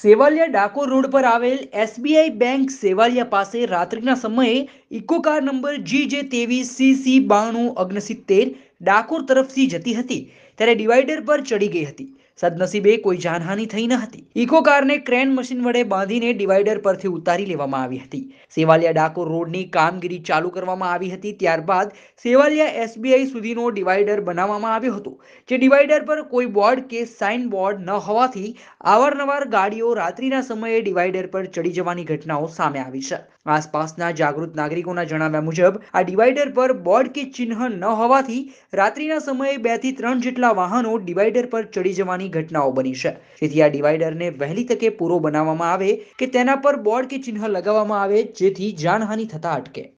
Sevaliya Dakor road પર આવેલ SBI bank Sevaliya પાસે રાત્રિના સમયે ઇકો કાર નંબર જી જે તેવીસ સી સી બાણું અગ્નસિત્તેર ડાકોર તરફથી જતી હતી ત્યારે ડિવાઈડર પર ચડી ગઈ હતી સદનસીબે કોઈ જાનહાની થઈ ન હતી ઇકો કારને ક્રેન મશીન વડે બાંધીને ડિવાઈડર પરથી ઉતારી લેવામાં આવી હતી સેવાલિયા ડાકોર રોડની કામગીરી ચાલુ કરવામાં આવી હતી ત્યારબાદ સેવાલિયા એસબીઆઈ સુધીનો ડિવાઇડર બનાવવામાં આવ્યો હતો જે ડિવાઈડર પર કોઈ બોર્ડ કે સાઇન બોર્ડ ન હોવાથી અવારનવાર ગાડીઓ રાત્રિના સમયે ડિવાઇડર પર ચડી જવાની ઘટનાઓ સામે આવી છે આસપાસના જાગૃત નાગરિકોના જણાવ્યા મુજબ આ ડિવાઇડર પર બોર્ડ કે ચિહ્ન ન હોવાથી રાત્રિના સમયે બે થી ત્રણ જેટલા વાહનો ડિવાઇડર પર ચડી જવાની ફૂટવાની ઘટનાઓ બની છે જેથી આ ડિવાઈડરને વહેલી તકે પૂરો બનાવવામાં આવે કે તેના પર બોર્ડ કે ચિહ્ન લગાવવામાં આવે જેથી જાનહાનિ થતા અટકે